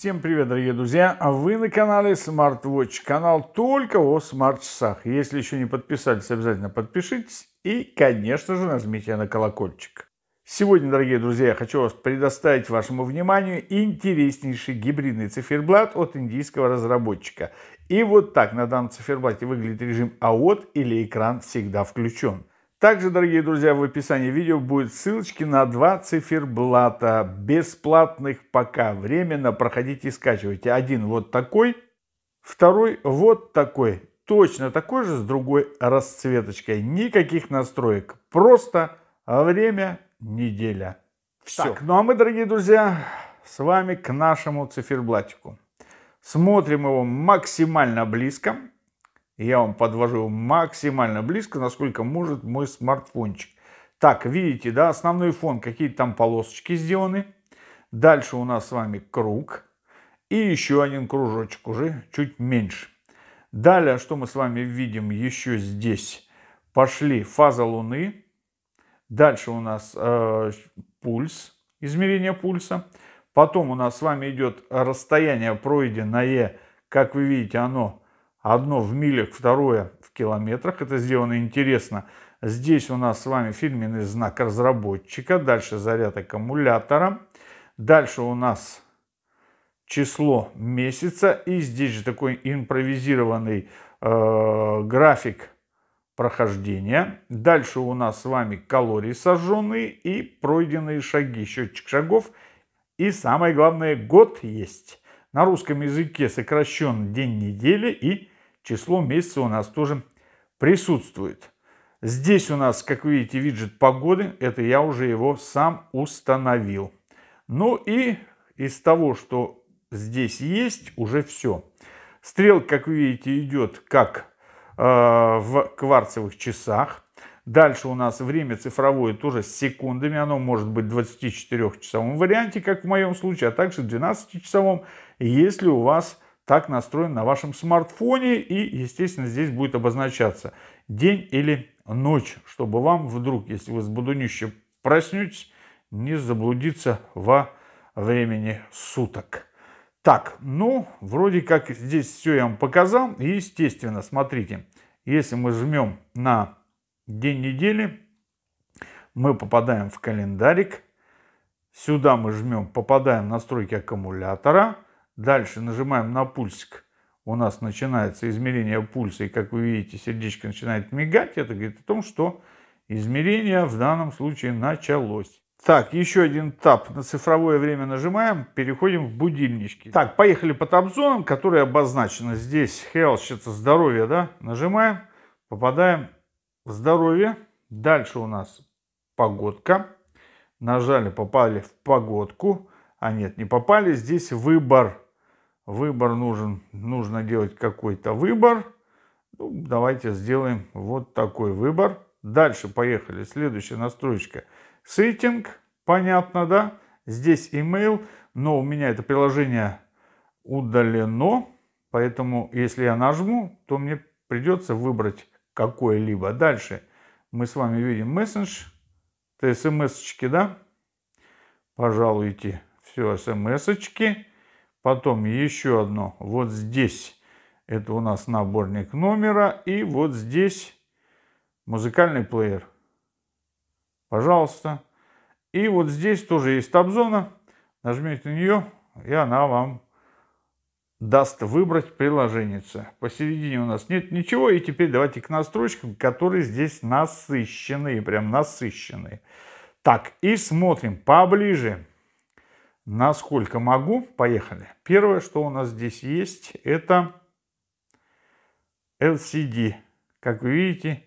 Всем привет, дорогие друзья! А вы на канале SmartWatch, канал только о смарт-часах. Если еще не подписались, обязательно подпишитесь и, конечно же, нажмите на колокольчик. Сегодня, дорогие друзья, я хочу вас предоставить вашему вниманию интереснейший гибридный циферблат от индийского разработчика. И вот так на данном циферблате выглядит режим AOT «А или экран всегда включен. Также, дорогие друзья, в описании видео будут ссылочки на два циферблата бесплатных пока временно. Проходите и скачивайте. Один вот такой, второй вот такой. Точно такой же с другой расцветочкой. Никаких настроек. Просто время, неделя. Все. Так, ну а мы, дорогие друзья, с вами к нашему циферблатику. Смотрим его максимально близко я вам подвожу максимально близко, насколько может мой смартфончик. Так, видите, да, основной фон, какие-то там полосочки сделаны. Дальше у нас с вами круг. И еще один кружочек уже чуть меньше. Далее, что мы с вами видим еще здесь? Пошли фаза Луны. Дальше у нас э, пульс, измерение пульса. Потом у нас с вами идет расстояние пройденное. Как вы видите, оно Одно в милях, второе в километрах. Это сделано интересно. Здесь у нас с вами фирменный знак разработчика. Дальше заряд аккумулятора. Дальше у нас число месяца. И здесь же такой импровизированный э, график прохождения. Дальше у нас с вами калории сожженные и пройденные шаги. Счетчик шагов. И самое главное, год есть. На русском языке сокращен день недели и число месяца у нас тоже присутствует. Здесь у нас, как видите, виджет погоды. Это я уже его сам установил. Ну и из того, что здесь есть, уже все. Стрелка, как вы видите, идет как э, в кварцевых часах. Дальше у нас время цифровое тоже с секундами. Оно может быть в 24-часовом варианте, как в моем случае, а также 12-часовом, если у вас так настроен на вашем смартфоне. И, естественно, здесь будет обозначаться день или ночь, чтобы вам вдруг, если вы с будунище проснетесь, не заблудиться во времени суток. Так, ну, вроде как здесь все я вам показал. И, естественно, смотрите, если мы жмем на день недели, мы попадаем в календарик. Сюда мы жмем, попадаем в настройки аккумулятора – Дальше нажимаем на пульсик. У нас начинается измерение пульса, и как вы видите, сердечко начинает мигать. Это говорит о том, что измерение в данном случае началось. Так, еще один тап на цифровое время нажимаем, переходим в будильнички. Так, поехали по табзонам, которые обозначены здесь. Health, это здоровье, да? Нажимаем, попадаем в здоровье. Дальше у нас погодка. Нажали, попали в погодку. А нет, не попали. Здесь выбор Выбор нужен, нужно делать какой-то выбор. Ну, давайте сделаем вот такой выбор. Дальше поехали. Следующая настройка. Сеттинг, понятно, да? Здесь email, но у меня это приложение удалено. Поэтому, если я нажму, то мне придется выбрать какое-либо. Дальше мы с вами видим мессендж, это смс-очки, да? Пожалуйте, все, смс-очки. Потом еще одно вот здесь. Это у нас наборник номера. И вот здесь музыкальный плеер. Пожалуйста. И вот здесь тоже есть табзона, Нажмите на нее, и она вам даст выбрать приложение. Посередине у нас нет ничего. И теперь давайте к настройкам, которые здесь насыщенные. Прям насыщенные. Так, и смотрим поближе насколько могу. Поехали. Первое, что у нас здесь есть, это LCD. Как вы видите,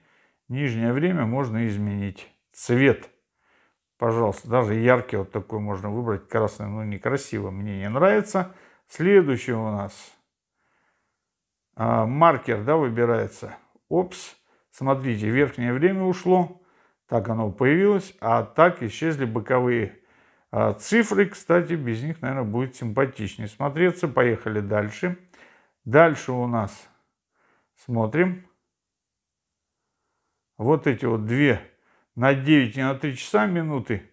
нижнее время можно изменить. Цвет, пожалуйста, даже яркий вот такой можно выбрать. Красный, но ну, некрасиво, мне не нравится. Следующий у нас а, маркер, да, выбирается. Опс. Смотрите, верхнее время ушло, так оно появилось, а так исчезли боковые а цифры, кстати, без них, наверное, будет симпатичнее смотреться. Поехали дальше. Дальше у нас смотрим. Вот эти вот две на 9 и на 3 часа минуты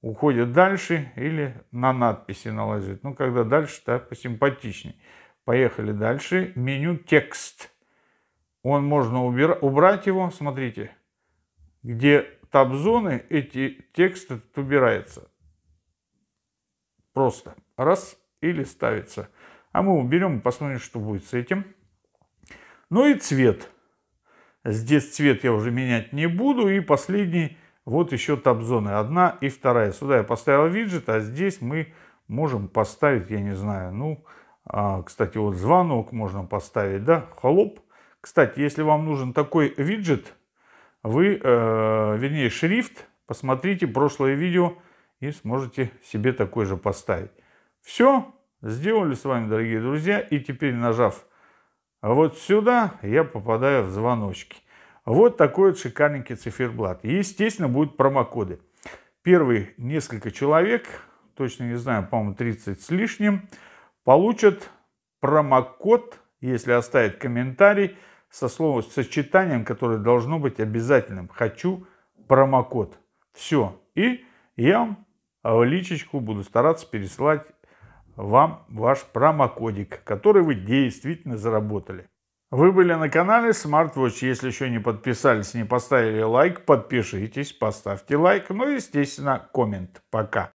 уходят дальше или на надписи налазят. Ну, когда дальше, то посимпатичнее. Поехали дальше. Меню текст. Он можно убрать его. Смотрите, где таб-зоны, эти тексты этот убирается. Просто раз или ставится. А мы уберем и посмотрим, что будет с этим. Ну и цвет. Здесь цвет я уже менять не буду. И последний, вот еще таб-зоны. Одна и вторая. Сюда я поставил виджет, а здесь мы можем поставить, я не знаю, ну, а, кстати, вот звонок можно поставить, да, холоп. Кстати, если вам нужен такой виджет, вы, э, вернее, шрифт, посмотрите прошлое видео, и сможете себе такой же поставить. Все сделали с вами, дорогие друзья. И теперь, нажав вот сюда, я попадаю в звоночки. Вот такой вот шикарненький циферблат. естественно, будут промокоды. Первые несколько человек, точно не знаю, по-моему, 30 с лишним, получат промокод, если оставят комментарий, со словом, с сочетанием, которое должно быть обязательным. Хочу промокод. Все. И я вам в а личечку буду стараться переслать вам ваш промокодик, который вы действительно заработали. Вы были на канале SmartWatch. Если еще не подписались, не поставили лайк, подпишитесь, поставьте лайк. Ну и, естественно, коммент. Пока.